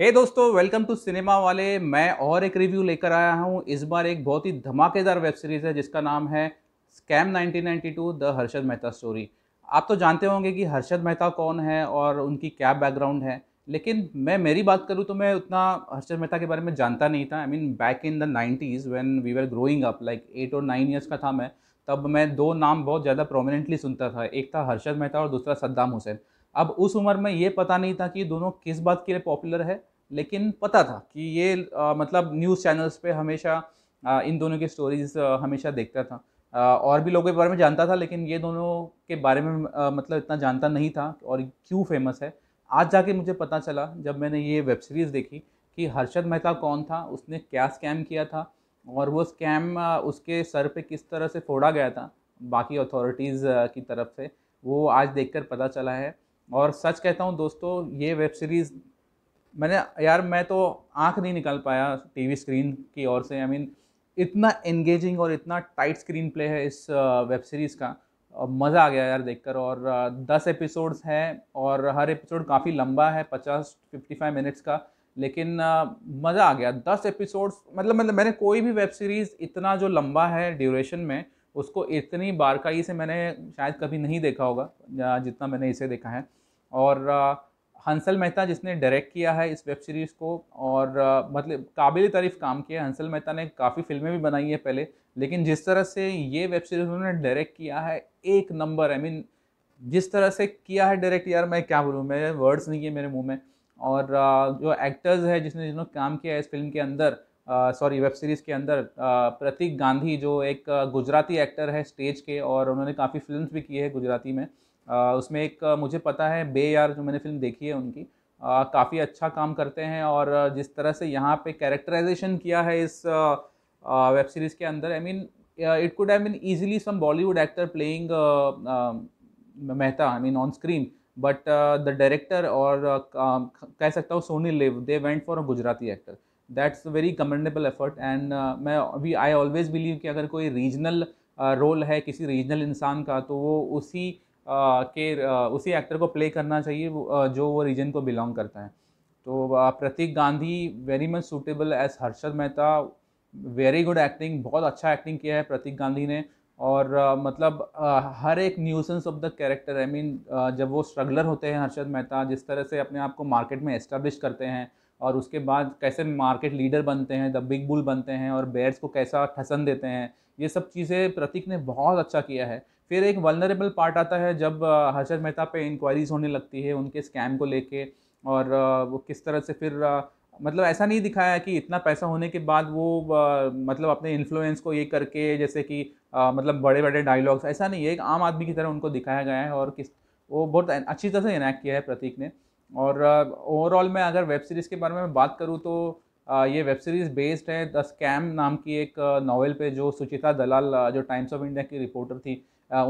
हे hey दोस्तों welcome to cinema वाले मैं और एक रिव्यू लेकर आया हूँ इस बार एक बहुत ही धमाकेदार वेब सीरीज़ है जिसका नाम है scam 1992 the Harshad Mehta story आप तो जानते होंगे कि हर्षद मेहता कौन है और उनकी क्या बैकग्राउंड है लेकिन मैं मेरी बात करूँ तो मैं उतना हर्षद मेहता के बारे में जानता नहीं था I mean back in the nineties when we were growing up like eight और नाइन ईयर्स का था मैं तब मैं दो नाम बहुत ज़्यादा प्रोमिनेंटली सुनता था एक था हर्षद मेहता और दूसरा सद्दाम हुसैन अब उस उम्र में ये पता नहीं था कि दोनों किस बात के लिए पॉपुलर है लेकिन पता था कि ये आ, मतलब न्यूज़ चैनल्स पे हमेशा आ, इन दोनों की स्टोरीज़ हमेशा देखता था आ, और भी लोगों के बारे में जानता था लेकिन ये दोनों के बारे में आ, मतलब इतना जानता नहीं था और क्यों फेमस है आज जाके मुझे पता चला जब मैंने ये वेब सीरीज़ देखी कि हर्षद मेहता कौन था उसने क्या स्कैम किया था और वो स्कैम उसके सर पे किस तरह से फोड़ा गया था बाकी अथॉरिटीज़ की तरफ से वो आज देखकर पता चला है और सच कहता हूँ दोस्तों ये वेब सीरीज़ मैंने यार मैं तो आंख नहीं निकल पाया टीवी स्क्रीन की ओर से आई I मीन mean, इतना एंगेजिंग और इतना टाइट स्क्रीन प्ले है इस वेब सीरीज़ का मज़ा आ गया यार देखकर और दस एपिसोड्स हैं और हर एपिसोड काफ़ी लंबा है पचास फिफ्टी फाइव मिनट्स का लेकिन मज़ा आ गया दस एपिसोड्स मतलब मतलब मैंने कोई भी वेब सीरीज़ इतना जो लंबा है ड्यूरेशन में उसको इतनी बारकाई से मैंने शायद कभी नहीं देखा होगा जितना मैंने इसे देखा है और हंसल मेहता जिसने डायरेक्ट किया है इस वेब सीरीज़ को और मतलब काबिल तारीफ काम किया है हंसल मेहता ने काफ़ी फिल्में भी बनाई हैं पहले लेकिन जिस तरह से ये वेब सीरीज़ उन्होंने डायरेक्ट किया है एक नंबर आई मीन जिस तरह से किया है डायरेक्ट यार मैं क्या बोलूँ मेरे वर्ड्स नहीं है मेरे मुँह में और जो एक्टर्स है जिसने जिन्होंने काम किया है इस फिल्म के अंदर सॉरी वेब सीरीज़ के अंदर प्रतीक गांधी जो एक गुजराती एक्टर है स्टेज के और उन्होंने काफ़ी फिल्म्स भी की है गुजराती में उसमें एक मुझे पता है बे यार जो मैंने फिल्म देखी है उनकी काफ़ी अच्छा काम करते हैं और जिस तरह से यहाँ पे कैरेक्टराइजेशन किया है इस वेब सीरीज़ के अंदर I mean it could have been easily some Bollywood actor playing Mehta I mean on screen but the director और uh, कह सकता हूँ Sony LIV they went for a Gujarati actor that's very commendable effort and मैं अभी I always believe कि अगर कोई regional role uh, है किसी रीजनल इंसान का तो वो उसी uh, के uh, उसी एक्टर को प्ले करना चाहिए uh, जो वो रीजन को बिलोंग करता है तो Pratik Gandhi very much suitable as Harshad Mehta very good acting बहुत अच्छा एक्टिंग किया है प्रतीक गांधी ने और uh, मतलब uh, हर एक nuances of the character I mean जब वो स्ट्रगलर होते हैं हर्षद मेहता जिस तरह से अपने आप को मार्केट में एस्टेब्लिश करते हैं और उसके बाद कैसे मार्केट लीडर बनते हैं द बिग बुल बनते हैं और बेयर्स को कैसा ठसन देते हैं ये सब चीज़ें प्रतीक ने बहुत अच्छा किया है फिर एक वनरेबल पार्ट आता है जब हर्षद मेहता पे इंक्वायरीज होने लगती है उनके स्कैम को लेके और वो किस तरह से फिर मतलब ऐसा नहीं दिखाया कि इतना पैसा होने के बाद वो मतलब अपने इन्फ्लुएंस को ये करके जैसे कि मतलब बड़े बड़े डायलॉग्स ऐसा नहीं है एक आम आदमी की तरह उनको दिखाया गया है और किस वो बहुत अच्छी तरह से इनैक्ट किया है प्रतीक ने और ओवरऑल मैं अगर वेब सीरीज़ के बारे में बात करूँ तो ये वेब सीरीज़ बेस्ड है द स्कैम नाम की एक नावल पे जो सुचिता दलाल जो टाइम्स ऑफ इंडिया की रिपोर्टर थी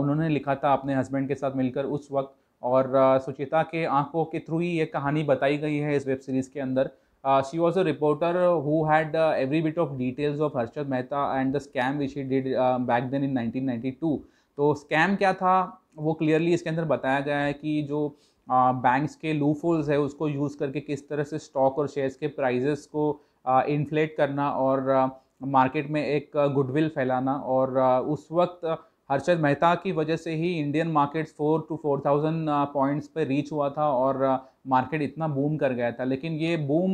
उन्होंने लिखा था अपने हस्बैंड के साथ मिलकर उस वक्त और सुचिता के आंखों के थ्रू ही ये कहानी बताई गई है इस वेब सीरीज़ के अंदर she was a reporter who had every bit of details of Harshad Mehta and the scam which he did back then in 1992 तो स्कैम क्या था वो क्लियरली इसके अंदर बताया गया है कि जो बैंक्स के लूफोल्स है उसको यूज़ करके किस तरह से स्टॉक और शेयर्स के प्राइजेस को इन्फ्लेट करना और मार्केट में एक गुडविल फैलाना और उस वक्त हर्षद मेहता की वजह से ही Indian markets four two four thousand points पर रीच हुआ था और मार्केट इतना बूम कर गया था लेकिन ये बूम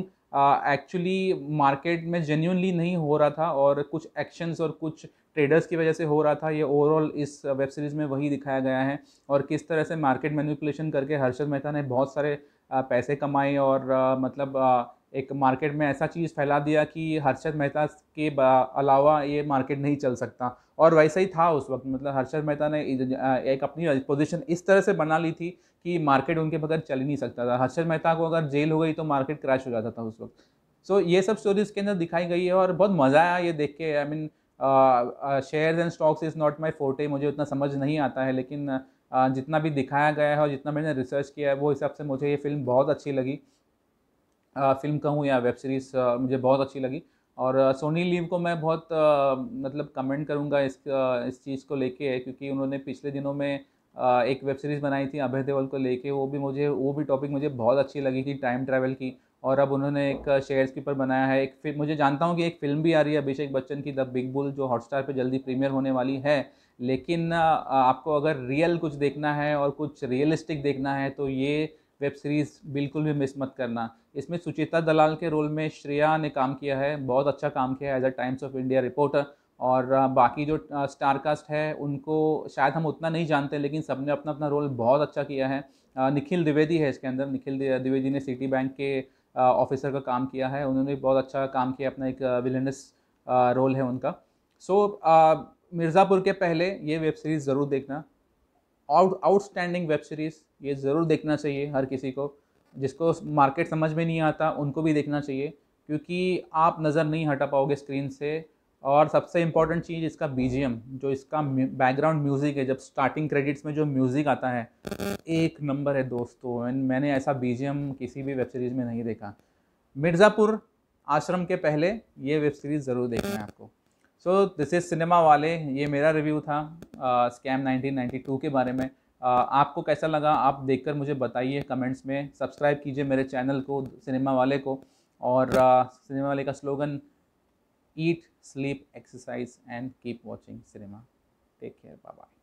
एक्चुअली मार्केट में जेन्यूनली नहीं हो रहा था और कुछ एक्शंस और कुछ ट्रेडर्स की वजह से हो रहा था ये ओवरऑल इस वेब सीरीज़ में वही दिखाया गया है और किस तरह से मार्केट मैनिपुलेशन करके हर्षद मेहता ने बहुत सारे पैसे कमाए और मतलब एक मार्केट में ऐसा चीज़ फैला दिया कि हर्षद मेहता के अलावा ये मार्केट नहीं चल सकता और वैसा ही था उस वक्त मतलब हर्षद मेहता ने एक अपनी पोजीशन इस तरह से बना ली थी कि मार्केट उनके बगैर चल ही नहीं सकता था हर्षद मेहता को अगर जेल हो गई तो मार्केट क्रैश हो जाता था उस वक्त सो ये सब स्टोरी के अंदर दिखाई गई है और बहुत मज़ा आया ये देख के I mean share and stocks is not my forte मुझे उतना समझ नहीं आता है लेकिन uh, जितना भी दिखाया गया है और जितना मैंने रिसर्च किया है वो हिसाब से मुझे ये फिल्म बहुत अच्छी लगी uh, फिल्म कहूँ या वेब सीरीज़ uh, मुझे बहुत अच्छी लगी और सोनी लीव को मैं बहुत आ, मतलब कमेंट करूंगा इस आ, इस चीज़ को लेके क्योंकि उन्होंने पिछले दिनों में आ, एक वेब सीरीज़ बनाई थी अभय देवल को लेके वो भी मुझे वो भी टॉपिक मुझे बहुत अच्छी लगी थी टाइम ट्रैवल की और अब उन्होंने एक शेयर्स कीपर बनाया है एक फिर मुझे जानता हूँ कि एक फिल्म भी आ रही है अभिषेक बच्चन की द बिग बुल जो हॉटस्टार पर जल्दी प्रीमियर होने वाली है लेकिन आपको अगर रियल कुछ देखना है और कुछ रियलिस्टिक देखना है तो ये वेब सीरीज़ बिल्कुल भी मिस मत करना इसमें सुचिता दलाल के रोल में श्रेया ने काम किया है बहुत अच्छा काम किया है as a Times of India reporter और बाकी जो स्टार कास्ट है उनको शायद हम उतना नहीं जानते लेकिन सब ने अपना अपना रोल बहुत अच्छा किया है निखिल द्विवेदी है इसके अंदर निखिल द्विवेदी ने सिटी बैंक के ऑफिसर का काम किया है उन्होंने बहुत अच्छा काम किया अपना एक विलेनस रोल है उनका सो so, मिर्ज़ापुर के पहले ये वेब सीरीज़ ज़रूर देखना आउट आउटस्टैंडिंग वेब सीरीज़ ये ज़रूर देखना चाहिए हर किसी को जिसको मार्केट समझ में नहीं आता उनको भी देखना चाहिए क्योंकि आप नज़र नहीं हटा पाओगे स्क्रीन से और सबसे इम्पॉर्टेंट चीज़ इसका बी जो इसका बैकग्राउंड म्यूज़िक है जब स्टार्टिंग क्रेडिट्स में जो म्यूज़िक आता है एक नंबर है दोस्तों एंड मैंने ऐसा बी किसी भी वेब सीरीज़ में नहीं देखा मिर्ज़ापुर आश्रम के पहले ये वेब सीरीज़ ज़रूर देखना है आपको सो दिस इज़ सिनेमा वाले ये मेरा रिव्यू था स्कैम uh, 1992 के बारे में uh, आपको कैसा लगा आप देखकर मुझे बताइए कमेंट्स में सब्सक्राइब कीजिए मेरे चैनल को सिनेमा वाले को और सिनेमा uh, वाले का slogan eat sleep exercise and keep watching cinema take care bye bye